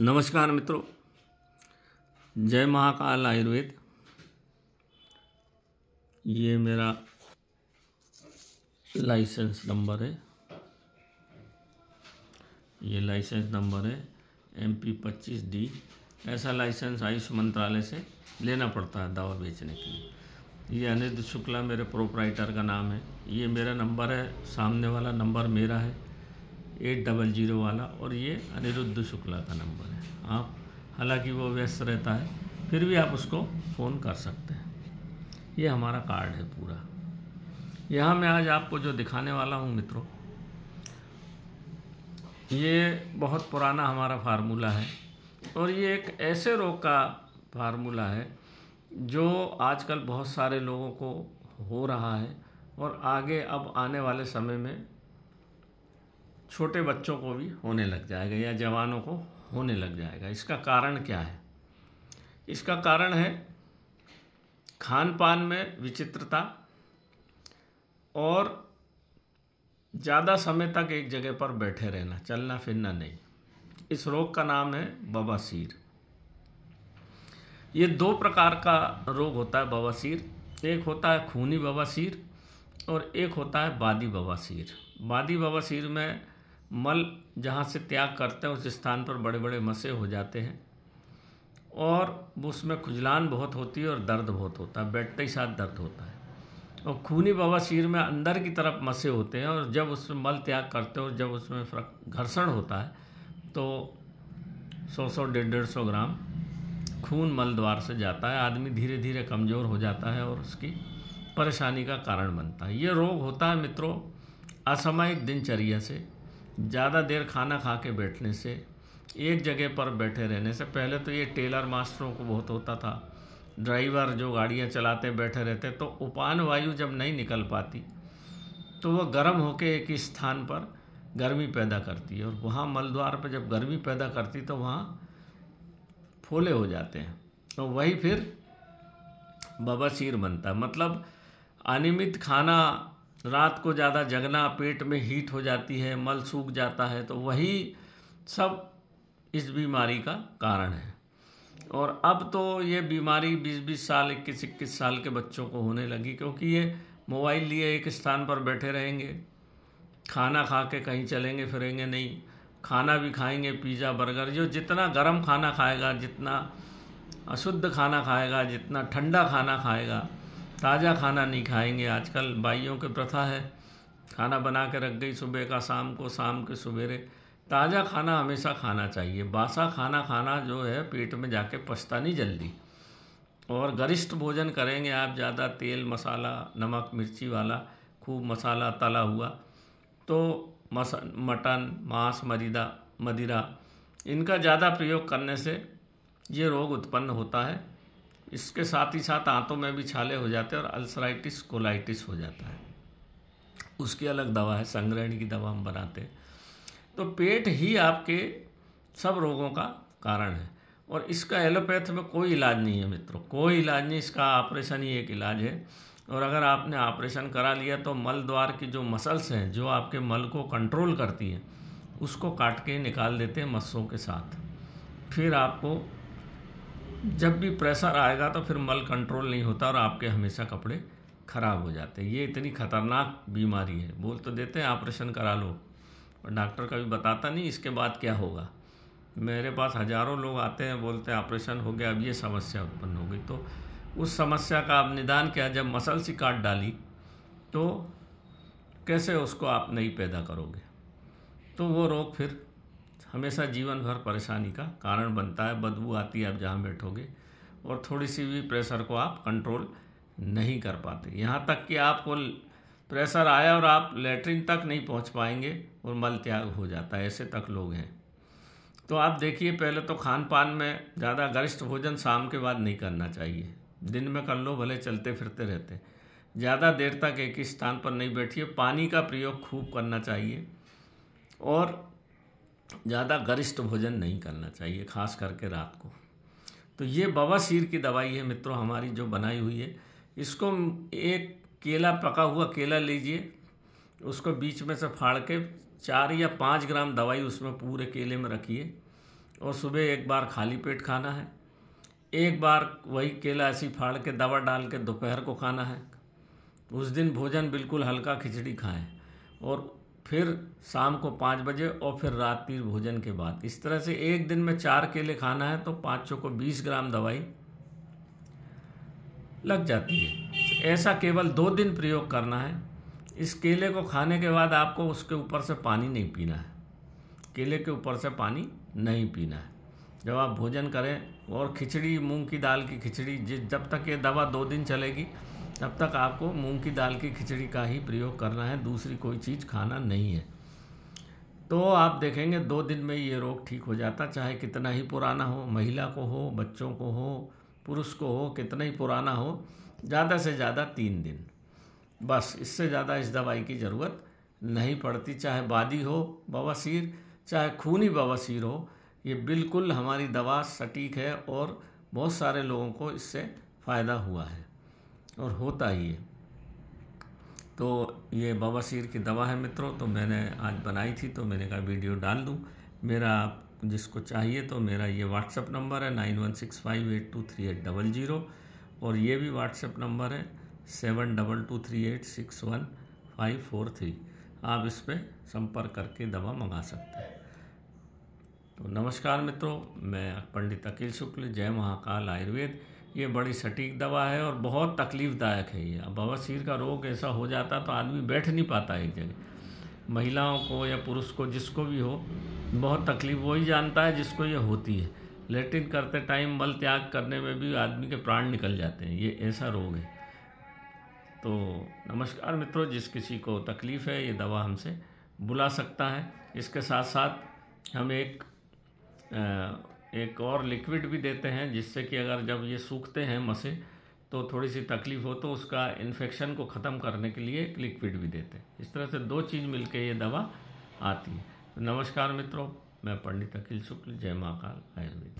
नमस्कार मित्रों जय महाकाल आयुर्वेद ये मेरा लाइसेंस नंबर है ये लाइसेंस नंबर है एम पी पच्चीस डी ऐसा लाइसेंस आयुष मंत्रालय से लेना पड़ता है दवा बेचने के लिए ये अनिरुद्ध शुक्ला मेरे प्रोपराइटर का नाम है ये मेरा नंबर है सामने वाला नंबर मेरा है एट डबल जीरो वाला और ये अनिरुद्ध शुक्ला का नंबर है आप हालांकि वो व्यस्त रहता है फिर भी आप उसको फ़ोन कर सकते हैं ये हमारा कार्ड है पूरा यहाँ मैं आज आपको जो दिखाने वाला हूँ मित्रों ये बहुत पुराना हमारा फार्मूला है और ये एक ऐसे रोग का फार्मूला है जो आजकल बहुत सारे लोगों को हो रहा है और आगे अब आने वाले समय में छोटे बच्चों को भी होने लग जाएगा या जवानों को होने लग जाएगा इसका कारण क्या है इसका कारण है खान पान में विचित्रता और ज़्यादा समय तक एक जगह पर बैठे रहना चलना फिरना नहीं इस रोग का नाम है बवासीर ये दो प्रकार का रोग होता है बवासीर एक होता है खूनी बवासीर और एक होता है बादी बवासीर बादी बवासीर में मल जहाँ से त्याग करते हैं उस स्थान पर बड़े बड़े मसे हो जाते हैं और उसमें खुजलान बहुत होती है और दर्द बहुत होता है बैठते ही साथ दर्द होता है और खूनी बवासीर में अंदर की तरफ मसे होते हैं और जब उसमें मल त्याग करते हैं और जब उसमें घर्षण होता है तो सौ सौ डेढ़ डेढ़ सौ ग्राम खून मल द्वार से जाता है आदमी धीरे धीरे कमज़ोर हो जाता है और उसकी परेशानी का कारण बनता है ये रोग होता है मित्रों असामयिक दिनचर्या से ज़्यादा देर खाना खा के बैठने से एक जगह पर बैठे रहने से पहले तो ये टेलर मास्टरों को बहुत होता था ड्राइवर जो गाड़ियाँ चलाते बैठे रहते तो उपान वायु जब नहीं निकल पाती तो वह गर्म होकर एक ही स्थान पर गर्मी पैदा करती है और वहाँ मलद्वार पर जब गर्मी पैदा करती तो वहाँ फोले हो जाते हैं तो वही फिर बबासीर बनता है मतलब अनियमित खाना रात को ज़्यादा जगना पेट में हीट हो जाती है मल सूख जाता है तो वही सब इस बीमारी का कारण है और अब तो ये बीमारी 20-20 साल इक्कीस इक्कीस साल के बच्चों को होने लगी क्योंकि ये मोबाइल लिए एक स्थान पर बैठे रहेंगे खाना खा के कहीं चलेंगे फिरेंगे नहीं खाना भी खाएंगे पिज़्ज़ा बर्गर जो जितना गर्म खाना खाएगा जितना अशुद्ध खाना खाएगा जितना ठंडा खाना खाएगा ताज़ा खाना नहीं खाएंगे आजकल भाइयों की प्रथा है खाना बना के रख गई सुबह का शाम को शाम के सवेरे ताज़ा खाना हमेशा खाना चाहिए बासा खाना खाना जो है पेट में जाके पछता नहीं जल्दी और गरिष्ठ भोजन करेंगे आप ज़्यादा तेल मसाला नमक मिर्ची वाला खूब मसाला तला हुआ तो मस मटन मांस मरीदा मदिरा इनका ज़्यादा प्रयोग करने से ये रोग उत्पन्न होता है इसके साथ ही साथ आंतों में भी छाले हो जाते हैं और अल्सराइटिस कोलाइटिस हो जाता है उसकी अलग दवा है संग्रहण की दवा हम बनाते हैं तो पेट ही आपके सब रोगों का कारण है और इसका एलोपैथ में कोई इलाज नहीं है मित्रों कोई इलाज नहीं इसका ऑपरेशन ही एक इलाज है और अगर आपने ऑपरेशन करा लिया तो मल द्वार की जो मसल्स हैं जो आपके मल को कंट्रोल करती हैं उसको काट के निकाल देते हैं मस्सों के साथ फिर आपको जब भी प्रेशर आएगा तो फिर मल कंट्रोल नहीं होता और आपके हमेशा कपड़े खराब हो जाते हैं ये इतनी खतरनाक बीमारी है बोल तो देते हैं ऑपरेशन करा लो और डॉक्टर कभी बताता नहीं इसके बाद क्या होगा मेरे पास हज़ारों लोग आते हैं बोलते हैं ऑपरेशन हो गया अब ये समस्या उत्पन्न हो गई तो उस समस्या का आप निदान किया जब मसल सी काट डाली तो कैसे उसको आप नहीं पैदा करोगे तो वो रोग फिर हमेशा जीवन भर परेशानी का कारण बनता है बदबू आती है आप जहाँ बैठोगे और थोड़ी सी भी प्रेशर को आप कंट्रोल नहीं कर पाते यहाँ तक कि आपको प्रेशर आया और आप लेटरिन तक नहीं पहुँच पाएंगे और मल त्याग हो जाता है ऐसे तक लोग हैं तो आप देखिए पहले तो खान पान में ज़्यादा गरिष्ठ भोजन शाम के बाद नहीं करना चाहिए दिन में कर लो भले चलते फिरते रहते ज़्यादा देर तक एक ही स्थान पर नहीं बैठिए पानी का प्रयोग खूब करना चाहिए और ज़्यादा गरिष्ठ भोजन नहीं करना चाहिए खास करके रात को तो ये शीर की दवाई है मित्रों हमारी जो बनाई हुई है इसको एक केला पका हुआ केला लीजिए उसको बीच में से फाड़ के चार या पाँच ग्राम दवाई उसमें पूरे केले में रखिए और सुबह एक बार खाली पेट खाना है एक बार वही केला ऐसी फाड़ के दवा डाल के दोपहर को खाना है उस दिन भोजन बिल्कुल हल्का खिचड़ी खाएं और फिर शाम को पाँच बजे और फिर रात्रि भोजन के बाद इस तरह से एक दिन में चार केले खाना है तो पाँचों को बीस ग्राम दवाई लग जाती है ऐसा केवल दो दिन प्रयोग करना है इस केले को खाने के बाद आपको उसके ऊपर से पानी नहीं पीना है केले के ऊपर से पानी नहीं पीना है जब आप भोजन करें और खिचड़ी मूंग की दाल की खिचड़ी जिस जब तक ये दवा दो दिन चलेगी तब तक आपको मूंग की दाल की खिचड़ी का ही प्रयोग करना है दूसरी कोई चीज़ खाना नहीं है तो आप देखेंगे दो दिन में ये रोग ठीक हो जाता चाहे कितना ही पुराना हो महिला को हो बच्चों को हो पुरुष को हो कितना ही पुराना हो ज़्यादा से ज़्यादा तीन दिन बस इससे ज़्यादा इस दवाई की ज़रूरत नहीं पड़ती चाहे बादी हो बवासीर चाहे खूनी बवासीर हो ये बिल्कुल हमारी दवा सटीक है और बहुत सारे लोगों को इससे फ़ायदा हुआ है और होता ही है तो ये बवासीर की दवा है मित्रों तो मैंने आज बनाई थी तो मैंने कहा वीडियो डाल दूँ मेरा आप जिसको चाहिए तो मेरा ये व्हाट्सअप नंबर है nine one six five eight two three eight double zero और ये भी व्हाट्सअप नंबर है seven double two three eight six one five four three आप इस पर संपर्क करके दवा मंगा सकते हैं तो नमस्कार मित्रों मैं पंडित अकील शुक्ल जय महाकाल आयुर्वेद ये बड़ी सटीक दवा है और बहुत तकलीफ़दायक है ये अब बवासीर का रोग ऐसा हो जाता तो आदमी बैठ नहीं पाता एक जगह महिलाओं को या पुरुष को जिसको भी हो बहुत तकलीफ़ वही जानता है जिसको ये होती है लेटिन करते टाइम मल त्याग करने में भी आदमी के प्राण निकल जाते हैं ये ऐसा रोग है तो नमस्कार मित्रों जिस किसी को तकलीफ़ है ये दवा हमसे बुला सकता है इसके साथ साथ हम एक आ, एक और लिक्विड भी देते हैं जिससे कि अगर जब ये सूखते हैं मसे तो थोड़ी सी तकलीफ हो तो उसका इन्फेक्शन को ख़त्म करने के लिए एक लिक्विड भी देते हैं इस तरह से दो चीज़ मिल ये दवा आती है तो नमस्कार मित्रों मैं पंडित अखिल शुक्ल जय महाकाल आयुर्वेद